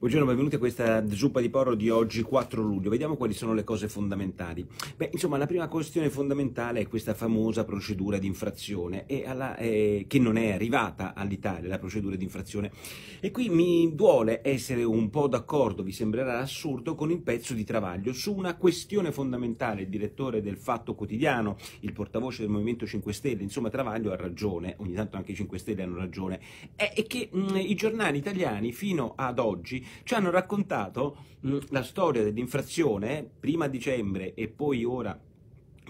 Buongiorno, benvenuti a questa zuppa di porro di oggi 4 luglio. Vediamo quali sono le cose fondamentali. Beh, insomma, la prima questione fondamentale è questa famosa procedura di infrazione eh, che non è arrivata all'Italia, la procedura di infrazione. E qui mi duole essere un po' d'accordo, vi sembrerà assurdo, con il pezzo di Travaglio su una questione fondamentale. Il direttore del Fatto Quotidiano, il portavoce del Movimento 5 Stelle, insomma Travaglio ha ragione, ogni tanto anche i 5 Stelle hanno ragione, è che mh, mm, i giornali italiani fino ad oggi ci hanno raccontato mh, la storia dell'infrazione prima a dicembre e poi ora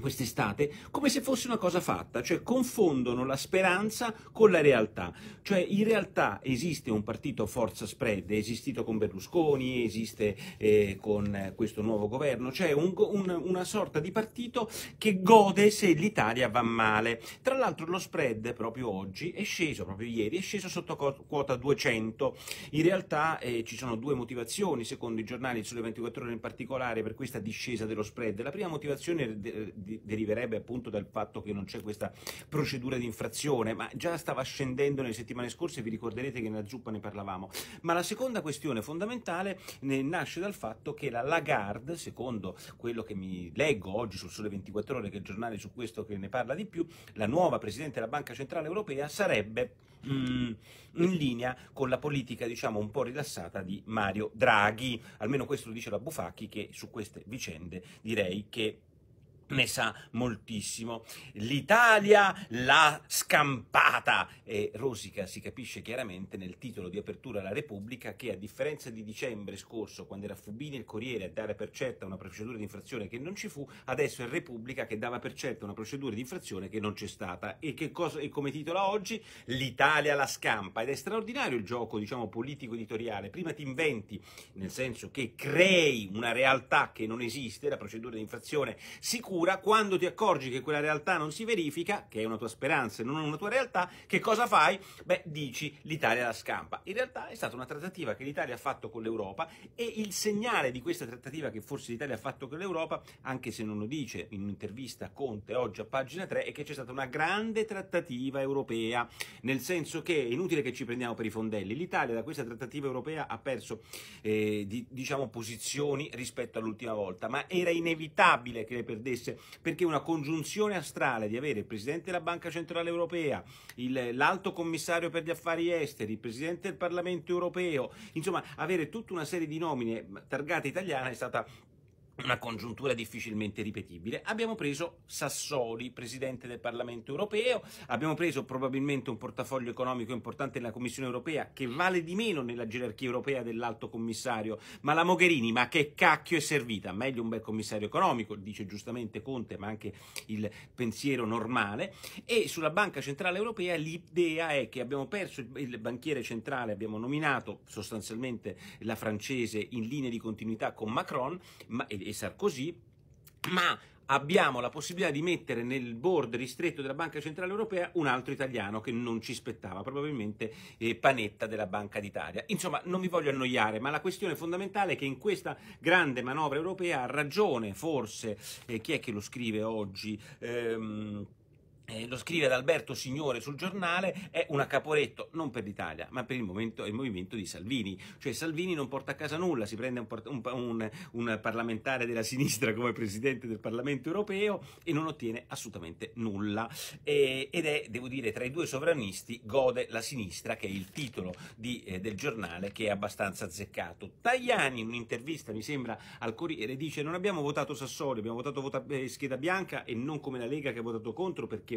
quest'estate come se fosse una cosa fatta, cioè confondono la speranza con la realtà, cioè in realtà esiste un partito forza spread, è esistito con Berlusconi, esiste eh, con eh, questo nuovo governo, cioè un, un, una sorta di partito che gode se l'Italia va male. Tra l'altro lo spread proprio oggi è sceso, proprio ieri, è sceso sotto quota 200, in realtà eh, ci sono due motivazioni secondo i giornali sulle 24 ore in particolare per questa discesa dello spread, la prima motivazione deriverebbe appunto dal fatto che non c'è questa procedura di infrazione, ma già stava scendendo nelle settimane scorse, vi ricorderete che nella zuppa ne parlavamo. Ma la seconda questione fondamentale nasce dal fatto che la Lagarde, secondo quello che mi leggo oggi sul Sole 24 Ore, che è il giornale su questo che ne parla di più, la nuova Presidente della Banca Centrale Europea sarebbe mm, in linea con la politica diciamo un po' rilassata di Mario Draghi, almeno questo lo dice la Bufacchi che su queste vicende direi che ne sa moltissimo. L'Italia l'ha scampata e Rosica si capisce chiaramente nel titolo di apertura alla Repubblica che a differenza di dicembre scorso quando era Fubini il Corriere a dare per certa una procedura di infrazione che non ci fu, adesso è Repubblica che dava per certa una procedura di infrazione che non c'è stata e, che cosa, e come titola oggi l'Italia la scampa ed è straordinario il gioco diciamo politico editoriale, prima ti inventi nel senso che crei una realtà che non esiste, la procedura di infrazione sicura sicura, quando ti accorgi che quella realtà non si verifica, che è una tua speranza e non una tua realtà, che cosa fai? Beh, dici l'Italia la scampa. In realtà è stata una trattativa che l'Italia ha fatto con l'Europa e il segnale di questa trattativa che forse l'Italia ha fatto con l'Europa, anche se non lo dice in un'intervista a Conte oggi a pagina 3, è che c'è stata una grande trattativa europea, nel senso che è inutile che ci prendiamo per i fondelli, l'Italia da questa trattativa europea ha perso eh, di, diciamo, posizioni rispetto all'ultima volta, ma era inevitabile che le perdesse Fitch, perché una congiunzione astrale di avere il Presidente della Banca Centrale Europea, il, l'Alto Commissario per gli Affari Esteri, il Presidente del Parlamento Europeo, insomma avere tutta una serie di nomine targate italiane è stata una congiuntura difficilmente ripetibile. Abbiamo preso Sassoli, presidente del Parlamento europeo, abbiamo preso probabilmente un portafoglio economico importante nella Commissione europea che vale di meno nella gerarchia europea dell'alto commissario, ma la Mogherini, ma che cacchio è servita? Meglio un bel commissario economico, dice giustamente Conte, ma anche il pensiero normale. E sulla Banca Centrale Europea l'idea è che abbiamo perso il banchiere centrale, abbiamo nominato sostanzialmente la francese in linea di continuità con Macron, ma, e Sarkozy, ma abbiamo la possibilità di mettere nel board ristretto della Banca Centrale Europea un altro italiano che non ci spettava, probabilmente eh, Panetta della Banca d'Italia. Insomma, non vi voglio annoiare, ma la questione fondamentale è che in questa grande manovra europea ha ragione, forse, eh, chi è che lo scrive oggi? Ehm, eh, lo scrive ad Alberto Signore sul giornale, è un accaporetto non per l'Italia, ma per il, momento, il, movimento di Salvini. Cioè Salvini non porta a casa nulla, si prende un, un, un, parlamentare della sinistra come presidente del Parlamento europeo e non ottiene assolutamente nulla. E, ed è, devo dire, tra i due sovranisti gode la sinistra, che è il titolo di, eh, del giornale, che è abbastanza azzeccato. Tajani, in un'intervista, mi sembra, al Corriere, dice non abbiamo votato Sassoli, abbiamo votato vota, eh, scheda bianca e non come la Lega che ha votato contro perché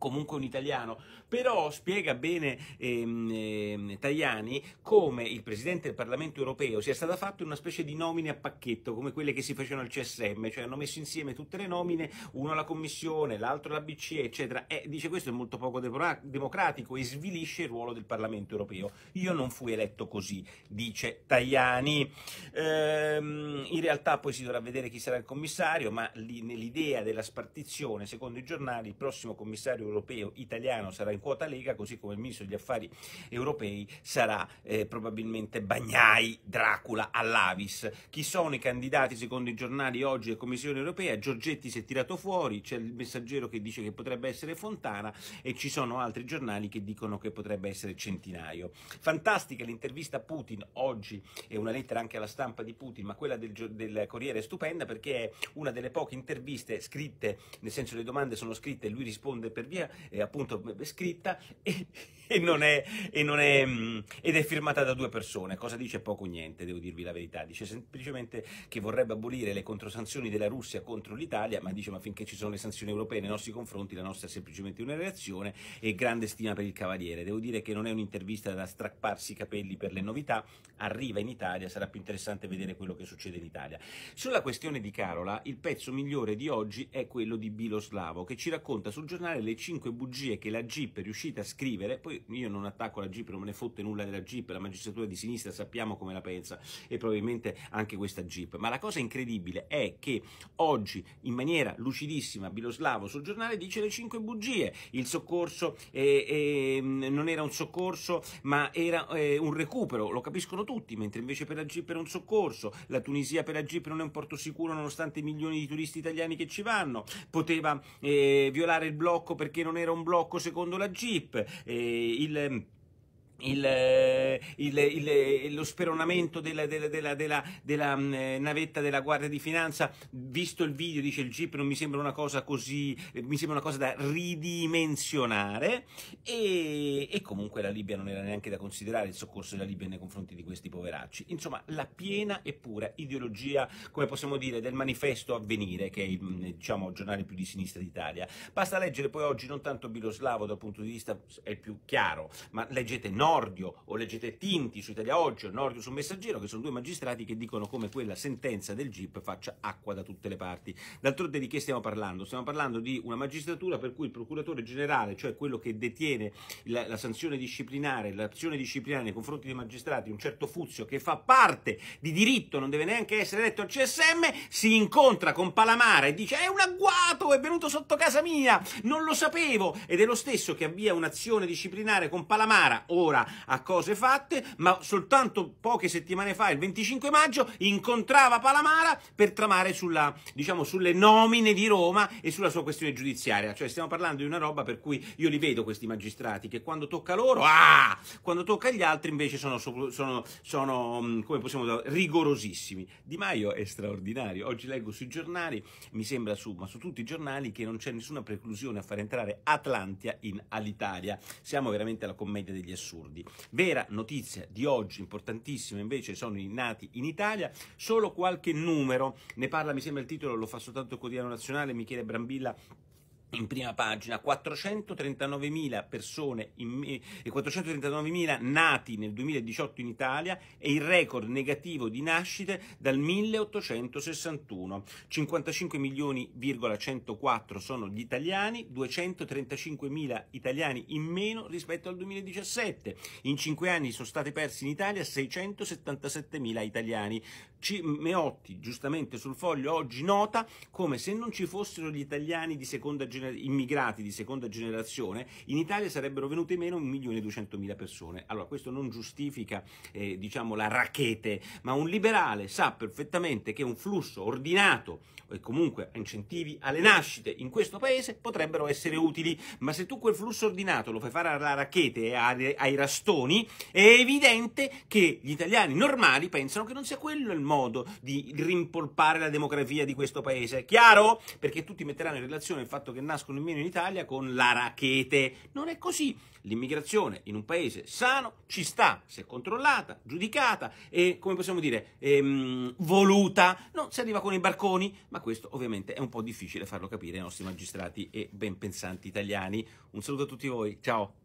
comunque un italiano, però spiega bene ehm, ehm, Tajani come il Presidente del Parlamento europeo sia stata fatta una specie di nomine a pacchetto, come quelle che si facevano al CSM, cioè hanno messo insieme tutte le nomine, uno alla Commissione, l'altro alla BCE, eccetera, e dice questo è molto poco democratico e svilisce il ruolo del Parlamento europeo. Io non fui eletto così, dice Tajani. Ehm, in realtà poi si dovrà vedere chi sarà il commissario, ma lì, nell'idea della spartizione, secondo i giornali, il prossimo commissario europeo europeo italiano sarà in quota Lega, così come il ministro degli affari europei sarà eh, probabilmente Bagnai, Dracula, Allavis. Chi sono i candidati secondo i giornali oggi della Commissione europea? Giorgetti si è tirato fuori, c'è il messaggero che dice che potrebbe essere Fontana e ci sono altri giornali che dicono che potrebbe essere Centinaio. Fantastica l'intervista a Putin oggi e una lettera anche alla stampa di Putin, ma quella del, del Corriere è stupenda perché è una delle poche interviste scritte, nel senso le domande sono scritte e lui risponde per via storia, è appunto scritta e, e non è, e non è, mm, ed è firmata da due persone. Cosa dice poco niente, devo dirvi la verità. Dice semplicemente che vorrebbe abolire le controsanzioni della Russia contro l'Italia, ma dice ma finché ci sono le sanzioni europee nei nostri confronti la nostra è semplicemente una reazione e grande stima per il Cavaliere. Devo dire che non è un'intervista da strapparsi i capelli per le novità, arriva in Italia, sarà più interessante vedere quello che succede in Italia. Sulla questione di Carola, il pezzo migliore di oggi è quello di Biloslavo, che ci racconta sul giornale le 5 5 bugie che la Jeep è riuscita a scrivere, poi io non attacco la Jeep, non me ne fotte nulla della Jeep, la magistratura di sinistra sappiamo come la pensa e probabilmente anche questa Jeep. ma la cosa incredibile è che oggi in maniera lucidissima Biloslavo sul giornale dice le 5 bugie, il soccorso eh, eh, non era un soccorso ma era eh, un recupero, lo capiscono tutti, mentre invece per la Jeep era un soccorso, la Tunisia per la Jeep non è un porto sicuro nonostante i milioni di turisti italiani che ci vanno, poteva eh, violare il blocco perché perché non era un blocco secondo la Jeep, eh, il eh, il, il, il, eh, lo speronamento della, della, della, della mh, mm, eh, navetta della Guardia di Finanza, visto il video, dice il GIP non mi sembra una cosa così, mi sembra una cosa da ridimensionare e, e comunque la Libia non era neanche da considerare il soccorso della Libia nei confronti di questi poveracci. Insomma, la piena e pura ideologia, come possiamo dire, del manifesto Avvenire, che è il mm, diciamo, giornale più di sinistra d'Italia. Basta leggere poi oggi non tanto Biloslavo dal punto di vista, è più chiaro, ma leggete no Nordio o leggete Tinti su Italia Oggi o Nordio su Messaggero, che sono due magistrati che dicono come quella sentenza del GIP faccia acqua da tutte le parti. D'altronde di che stiamo parlando? Stiamo parlando di una magistratura per cui il procuratore generale, cioè quello che detiene la, la sanzione disciplinare, l'azione disciplinare nei confronti dei magistrati, un certo Fuzio che fa parte di diritto, non deve neanche essere eletto al CSM, si incontra con Palamara e dice è un agguato, è venuto sotto casa mia, non lo sapevo, ed è lo stesso che avvia un'azione disciplinare con Palamara, ora sopra a cose fatte, ma soltanto poche settimane fa, il 25 maggio, incontrava Palamara per tramare sulla, diciamo, sulle nomine di Roma e sulla sua questione giudiziaria. Cioè stiamo parlando di una roba per cui io li vedo questi magistrati che quando tocca loro, ah! quando tocca agli altri invece sono, sono, sono mm, come possiamo dire, rigorosissimi. Di Maio è straordinario. Oggi leggo sui giornali, mi sembra su, ma su tutti i giornali, che non c'è nessuna preclusione a far entrare Atlantia in Alitalia. Siamo veramente alla commedia degli assurdi soldi. Vera notizia di oggi, importantissima invece, sono i nati in Italia, solo qualche numero, ne parla mi sembra il titolo, lo fa soltanto il Quotidiano Nazionale, Michele Brambilla in prima pagina, 439.000 persone, e eh, 439.000 nati nel 2018 in Italia e il record negativo di nascite dal 1861. 55 milioni,104 sono gli italiani, 235.000 italiani in meno rispetto al 2017. In 5 anni sono stati persi in Italia 677.000 italiani. Meotti, giustamente sul foglio, oggi nota come se non ci fossero gli italiani di gener- immigrati di seconda generazione, in Italia sarebbero venute meno 1.200.000 persone. Allora, questo non giustifica eh, diciamo, la rachete ma un liberale sa perfettamente che un flusso ordinato e comunque incentivi alle nascite in questo paese potrebbero essere utili, ma se tu quel flusso ordinato lo fai fare alla rachete e ai, rastoni, è evidente che gli italiani normali pensano che non sia quello il modo di rimpolpare la demografia di questo paese. Chiaro? Perché tutti metteranno in relazione il fatto che nascono in meno in Italia con la rachete. Non è così. L'immigrazione in un paese sano ci sta, se controllata, giudicata e, come possiamo dire, ehm, voluta. Non si arriva con i barconi, ma questo ovviamente è un po' difficile farlo capire ai nostri magistrati e ben pensanti italiani. Un saluto a tutti voi, ciao!